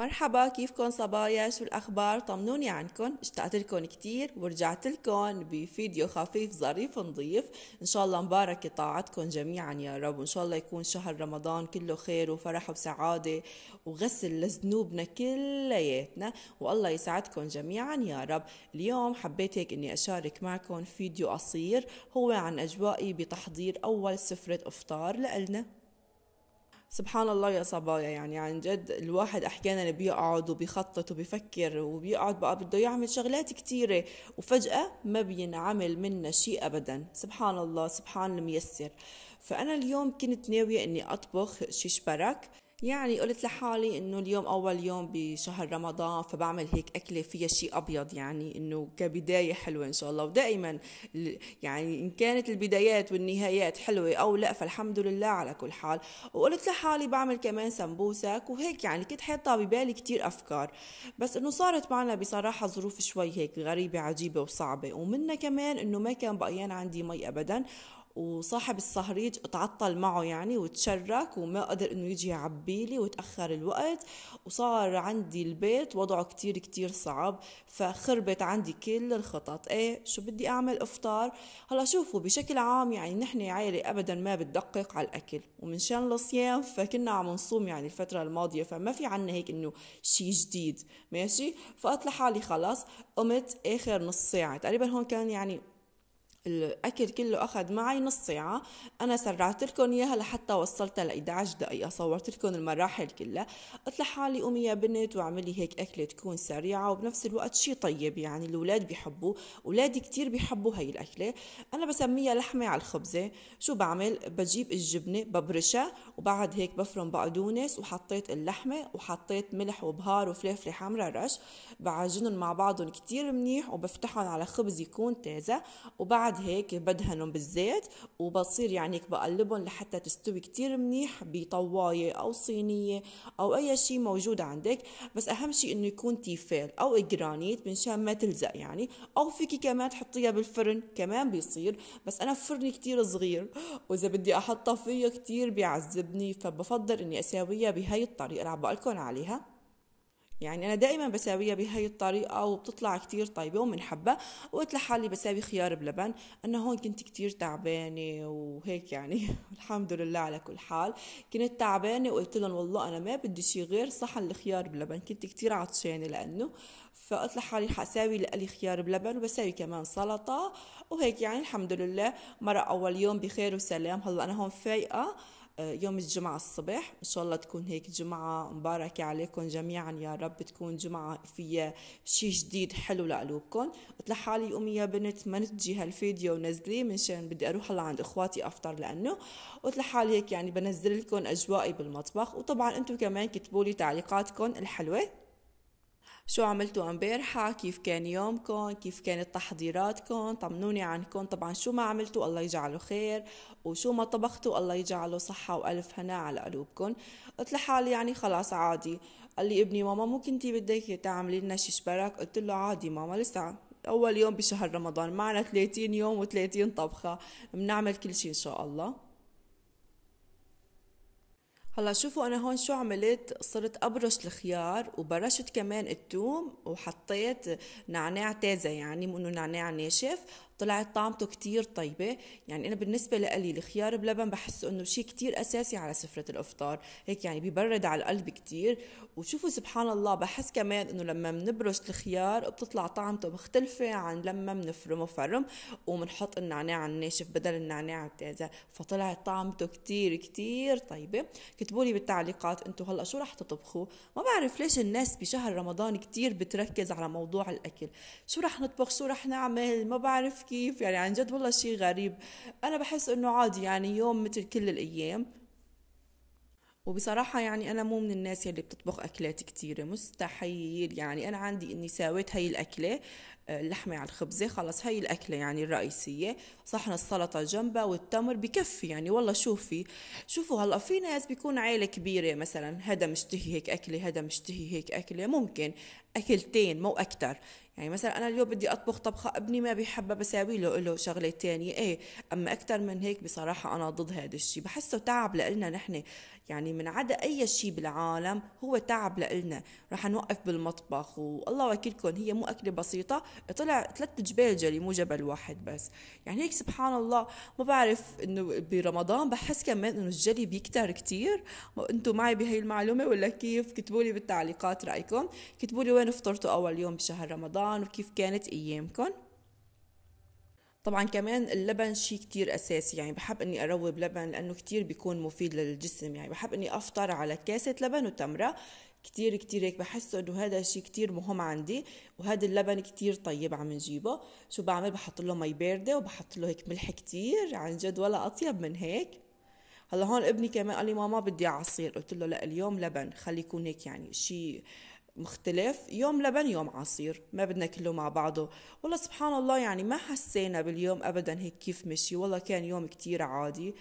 مرحبا كيفكن صبايا شو الأخبار طمنوني عنكن اشتقت لكم كتير ورجعت لكم بفيديو خفيف ظريف نظيف إن شاء الله مباركة طاعتكم جميعا يا رب وإن شاء الله يكون شهر رمضان كله خير وفرح وسعادة وغسل لذنوبنا كلياتنا والله يسعدكم جميعا يا رب اليوم حبيت هيك إني أشارك معكم فيديو قصير هو عن أجوائي بتحضير أول سفرة إفطار لإلنا سبحان الله يا صبايا يعني عن جد الواحد احيانا بيقعد وبيخطط وبيفكر وبيقعد بقى بده يعمل شغلات كثيره وفجاه ما بينعمل منا شيء ابدا سبحان الله سبحان الميسر فانا اليوم كنت ناويه اني اطبخ شيش برك يعني قلت لحالي انه اليوم اول يوم بشهر رمضان فبعمل هيك اكله فيها شيء ابيض يعني انه كبدايه حلوه ان شاء الله ودائما يعني ان كانت البدايات والنهايات حلوه او لا فالحمد لله على كل حال وقلت لحالي بعمل كمان سمبوسك وهيك يعني كنت حاطه ببالي كتير افكار بس انه صارت معنا بصراحه ظروف شوي هيك غريبه عجيبه وصعبه ومنها كمان انه ما كان بقيان عندي مي ابدا وصاحب الصهريج اتعطل معه يعني وتشرك وما قدر انه يجي يعبيلي وتاخر الوقت وصار عندي البيت وضعه كتير كتير صعب فخربت عندي كل الخطط ايه شو بدي اعمل افطار هلا شوفوا بشكل عام يعني نحن عائلة ابدا ما بتدقق على الاكل ومن شان الصيام فكنا عم نصوم يعني الفترة الماضية فما في عنا هيك انه شي جديد ماشي فقلت لحالي خلص قمت اخر نص ساعة تقريبا هون كان يعني الاكل كله اخذ معي نص ساعه انا سرعت لكم اياها لحتى وصلتها ل 11 دقيقه صورت لكم المراحل كلها قلت لحالي قومي يا بنت واعملي هيك اكله تكون سريعه وبنفس الوقت شيء طيب يعني الاولاد بيحبوه اولادي كثير بيحبوا هي الاكله انا بسميها لحمه على الخبزه شو بعمل بجيب الجبنه ببرشها وبعد هيك بفرم بقدونس وحطيت اللحمه وحطيت ملح وبهار وفلفله حمراء رش بعجنهم مع بعضهم كثير منيح وبفتحهم على خبز يكون تازه وبعد بعد هيك بدهنهم بالزيت وبصير يعني بقلبهم لحتى تستوي كتير منيح بطواية أو صينية أو أي شيء موجود عندك بس أهم شيء إنه يكون تيفال أو إجرانيت منشان ما تلزق يعني أو فيكي كمان تحطيها بالفرن كمان بيصير بس أنا فرني كتير صغير وإذا بدي أحطها فيه كتير بيعذبني فبفضل إني أساويها بهاي الطريقة اللي عم بقولكم عليها يعني أنا دائما بساويها بهي الطريقة وبتطلع كتير طيبة ومن حبة وقلت لحالي بساوي خيار بلبن أنا هون كنت كتير تعبانة وهيك يعني الحمد لله على كل حال كنت تعبانة وقلت لهم والله أنا ما بدي شيء غير صحن الخيار بلبن كنت كتير عطشانة لأنه فقلت لحالي رح أساوي لألي خيار بلبن وبساوي كمان سلطة وهيك يعني الحمد لله مرق أول يوم بخير وسلام هلا أنا هون فايقة آه، يوم الجمعة الصبح إن شاء الله تكون هيك جمعة مباركة عليكم جميعا يا رب تكون جمعة فيها شيء جديد حلو لقلوبكم قلت لحالي أمي يا بنت ما نتجي هالفيديو ونزليه منشان بدي أروح هلا عند إخواتي أفطر لأنه قلت لحالي هيك يعني بنزل لكم أجوائي بالمطبخ وطبعا أنتم كمان كتبوا لي تعليقاتكم الحلوة شو عملتوا امبارحة كيف كان يومكم كيف كانت تحضيراتكم طمنوني عنكم طبعا شو ما عملتوا الله يجعله خير وشو ما طبختوا الله يجعله صحة وألف هنا على قلوبكم قلت لحالي يعني خلاص عادي قال لي ابني ماما مو كنتي بدك تعملي لنا شي شبرك قلت له عادي ماما لسا أول يوم بشهر رمضان معنا 30 يوم و30 طبخة بنعمل كل شي إن شاء الله هلا شوفوا انا هون شو عملت صرت ابرش الخيار وبرشت كمان التوم وحطيت نعناع تازة يعني منه نعناع ناشف طلعت طعمته كتير طيبة يعني أنا بالنسبة لألي الخيار بلبن بحسه أنه شيء كتير أساسي على سفرة الإفطار هيك يعني ببرد على القلب كتير وشوفوا سبحان الله بحس كمان أنه لما بنبرش الخيار بتطلع طعمته مختلفة عن لما بنفرمه فرم وبنحط النعناع الناشف بدل النعناع التازة فطلعت طعمته كتير كتير طيبة كتبوا لي بالتعليقات أنتوا هلأ شو رح تطبخوا ما بعرف ليش الناس بشهر رمضان كتير بتركز على موضوع الأكل شو رح نطبخ شو رح نعمل ما بعرف كيف يعني عن جد والله شيء غريب انا بحس انه عادي يعني يوم مثل كل الايام وبصراحة يعني أنا مو من الناس يلي بتطبخ أكلات كتيرة مستحيل يعني أنا عندي إني ساويت هاي الأكلة آه، اللحمة على الخبزة خلص هاي الأكلة يعني الرئيسية صحن السلطة جنبها والتمر بكفي يعني والله شوفي شوفوا هلا في ناس بيكون عيلة كبيرة مثلا هذا مشتهي هيك أكلة هذا مشتهي هيك أكلة ممكن أكلتين مو أكتر يعني مثلا انا اليوم بدي اطبخ طبخه ابني ما بيحبها بساوي له له شغله تانية ايه اما اكثر من هيك بصراحه انا ضد هذا الشيء بحسه تعب لنا نحن يعني من عدا اي شيء بالعالم هو تعب لنا رح نوقف بالمطبخ والله وكيلكم هي مو اكله بسيطه طلع ثلاث جبال جلي مو جبل واحد بس يعني هيك سبحان الله ما بعرف انه برمضان بحس كمان انه الجلي بيكتر كتير انتم معي بهي المعلومه ولا كيف كتبوا لي بالتعليقات رايكم كتبوا لي وين فطرتوا اول يوم بشهر رمضان رمضان وكيف كانت أيامكم طبعا كمان اللبن شيء كتير أساسي يعني بحب أني أروب لبن لأنه كتير بيكون مفيد للجسم يعني بحب أني أفطر على كاسة لبن وتمرة كتير كتير هيك بحس انه هذا الشيء كتير مهم عندي وهذا اللبن كتير طيب عم نجيبه شو بعمل بحط له مي باردة وبحط له هيك ملح كتير عن جد ولا اطيب من هيك هلا هون ابني كمان قال لي ماما بدي عصير قلت له لا اليوم لبن خلي يكون هيك يعني شيء مختلف يوم لبن يوم عصير ما بدنا كله مع بعضه والله سبحان الله يعني ما حسينا باليوم ابدا هيك كيف مشي والله كان يوم كتير عادي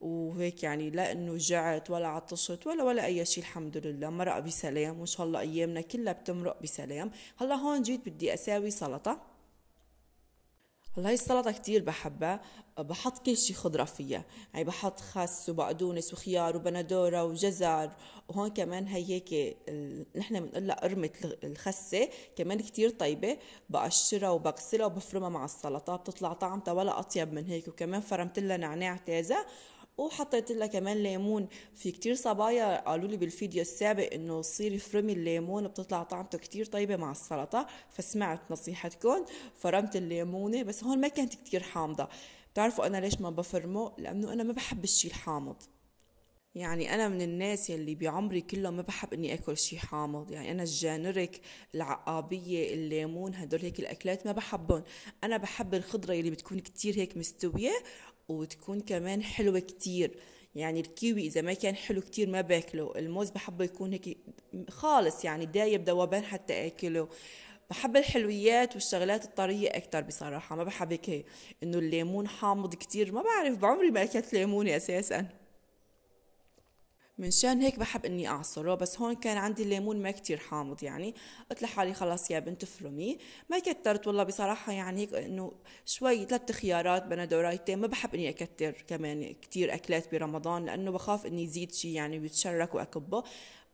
وهيك يعني لا انه جعت ولا عطشت ولا ولا اي شيء الحمد لله مرق بسلام وان شاء الله ايامنا كلها بتمرق بسلام هلا هون جيت بدي اساوي سلطه هلا هي السلطة كتير بحبها بحط كل شي خضرة فيها يعني بحط خس وبقدونس وخيار وبندورة وجزر وهون كمان هي هيك ال... نحن لها قرمة الخسة كمان كتير طيبة بقشرها وبغسلها وبفرمها مع السلطة بتطلع طعمتها ولا أطيب من هيك وكمان فرمت لها نعناع تازة وحطيت لها كمان ليمون في كتير صبايا قالوا لي بالفيديو السابق انه صيري فرمي الليمون بتطلع طعمته كتير طيبه مع السلطه فسمعت نصيحتكم فرمت الليمونه بس هون ما كانت كتير حامضه بتعرفوا انا ليش ما بفرمه لانه انا ما بحب الشي الحامض يعني أنا من الناس يلي بعمري كله ما بحب إني آكل شي حامض يعني أنا الجانرك العقابية الليمون هدول هيك الأكلات ما بحبهم أنا بحب الخضرة يلي بتكون كتير هيك مستوية وتكون كمان حلوة كتير يعني الكيوي إذا ما كان حلو كتير ما باكله الموز بحبه يكون هيك خالص يعني دايب دوبان حتى آكله بحب الحلويات والشغلات الطرية اكثر بصراحة ما بحب هيك إنه الليمون حامض كتير ما بعرف بعمري ما أكلت ليموني أساساً منشان هيك بحب اني اعصره بس هون كان عندي الليمون ما كتير حامض يعني قلت لحالي خلاص يا بنت افرمي ما كترت والله بصراحة يعني هيك انه شوي ثلاث خيارات بندورايتين ما بحب اني اكتر كمان كتير اكلات برمضان لانه بخاف اني يزيد شي يعني بيتشرك واكبه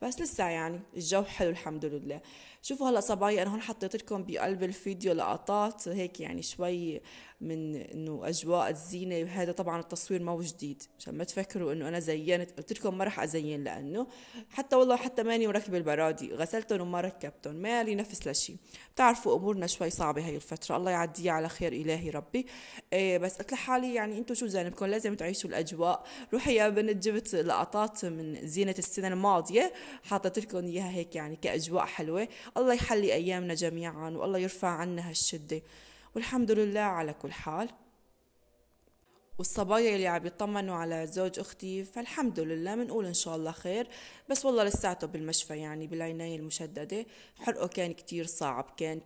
بس لسه يعني الجو حلو الحمد لله شوفوا هلا صبايا انا هون حطيت لكم بقلب الفيديو لقطات هيك يعني شوي من انه اجواء الزينه وهذا طبعا التصوير مو جديد عشان ما تفكروا انه انا زينت قلت لكم ما راح ازين لانه حتى والله حتى ماني مركب البرادي غسلتهم وما ركبتهم مالي نفس لشيء بتعرفوا امورنا شوي صعبه هي الفتره الله يعديها على خير الهي ربي إيه بس قلت لحالي يعني انتم شو ذنبكم لازم تعيشوا الاجواء روحي يا بنت جبت لقطات من زينه السنه الماضيه حطيت لكم اياها هيك يعني كاجواء حلوه الله يحلي أيامنا جميعا والله يرفع عنا هالشدة والحمد لله على كل حال والصبايا اللي عم يطمنوا على زوج اختي فالحمد لله بنقول ان شاء الله خير بس والله لساته بالمشفى يعني بالعنايه المشدده حرقه كان كتير صعب كان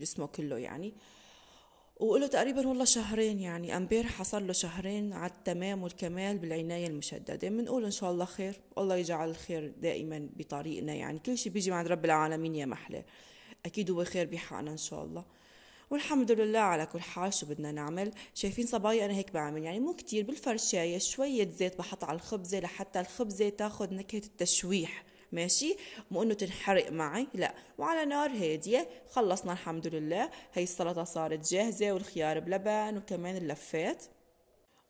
80% جسمه كله يعني وله تقريبا والله شهرين يعني امبارح حصل له شهرين على التمام والكمال بالعنايه المشدده بنقول ان شاء الله خير الله يجعل الخير دائما بطريقنا يعني كل شيء بيجي من عند رب العالمين يا محلاه اكيد هو خير بحقنا ان شاء الله والحمد لله على كل حال شو بدنا نعمل شايفين صبايا انا هيك بعمل يعني مو كتير بالفرشايه شويه زيت بحط على الخبزه لحتى الخبزه تاخد نكهه التشويح ماشي مو انه تنحرق معي لا وعلى نار هاديه خلصنا الحمد لله هي السلطه صارت جاهزه والخيار بلبن وكمان اللفات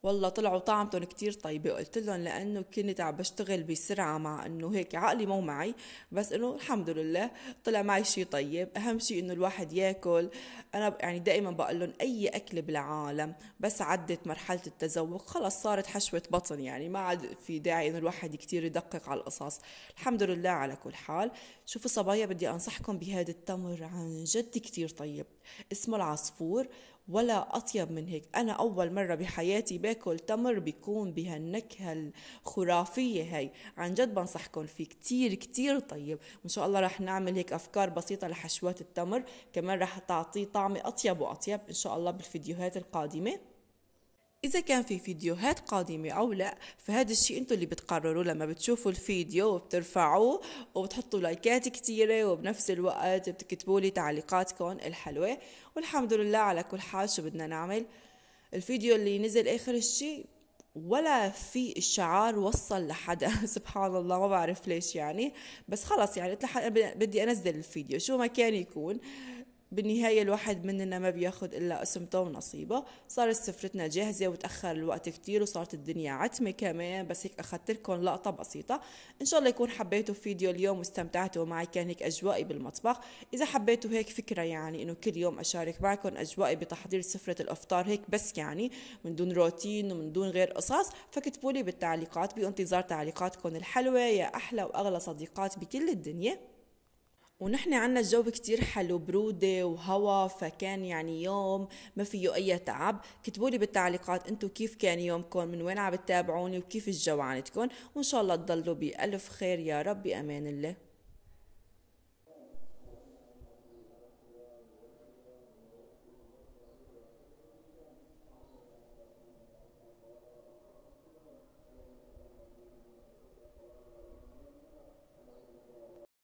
والله طلعوا طعمتهم كتير طيبة قلت لهم لأنه كنت عم بشتغل بسرعة مع أنه هيك عقلي مو معي بس أنه الحمد لله طلع معي شي طيب أهم شي أنه الواحد ياكل أنا يعني دائما بقول لهم أي أكل بالعالم بس عدت مرحلة التذوق خلص صارت حشوة بطن يعني ما عاد في داعي أنه الواحد كتير يدقق على القصص الحمد لله على كل حال شوفوا صبايا بدي أنصحكم بهذا التمر عن جد كتير طيب اسمه العصفور ولا أطيب من هيك أنا أول مرة بحياتي باكل تمر بيكون بهالنكهة الخرافية هاي عن جد بنصحكم فيه كتير كتير طيب وإن شاء الله رح نعمل هيك أفكار بسيطة لحشوات التمر كمان رح تعطيه طعمة أطيب وأطيب إن شاء الله بالفيديوهات القادمة اذا كان في فيديوهات قادمه او لا فهذا الشيء انتم اللي بتقرروا لما بتشوفوا الفيديو وبترفعوه وبتحطوا لايكات كتيرة وبنفس الوقت بتكتبوا لي تعليقاتكم الحلوه والحمد لله على كل حال شو بدنا نعمل الفيديو اللي نزل اخر الشيء ولا في الشعار وصل لحدا سبحان الله ما بعرف ليش يعني بس خلص يعني بدي انزل الفيديو شو ما كان يكون بالنهاية الواحد مننا ما بياخد إلا قسمته ونصيبه صارت سفرتنا جاهزة وتأخر الوقت كتير وصارت الدنيا عتمة كمان بس هيك أخذت لكم لقطة بسيطة إن شاء الله يكون حبيتوا فيديو اليوم واستمتعتوا معي كان هيك أجوائي بالمطبخ إذا حبيتوا هيك فكرة يعني إنه كل يوم أشارك معكم أجوائي بتحضير سفرة الأفطار هيك بس يعني من دون روتين ومن دون غير قصص لي بالتعليقات بانتظار تعليقاتكم الحلوة يا أحلى وأغلى صديقات بكل الدنيا ونحن عنا الجو كتير حلو برودة وهواء فكان يعني يوم ما فيه أي تعب كتبوا لي بالتعليقات أنتو كيف كان يومكم من وين عم تتابعوني وكيف الجو عندكم وإن شاء الله تضلوا بألف خير يا رب بأمان الله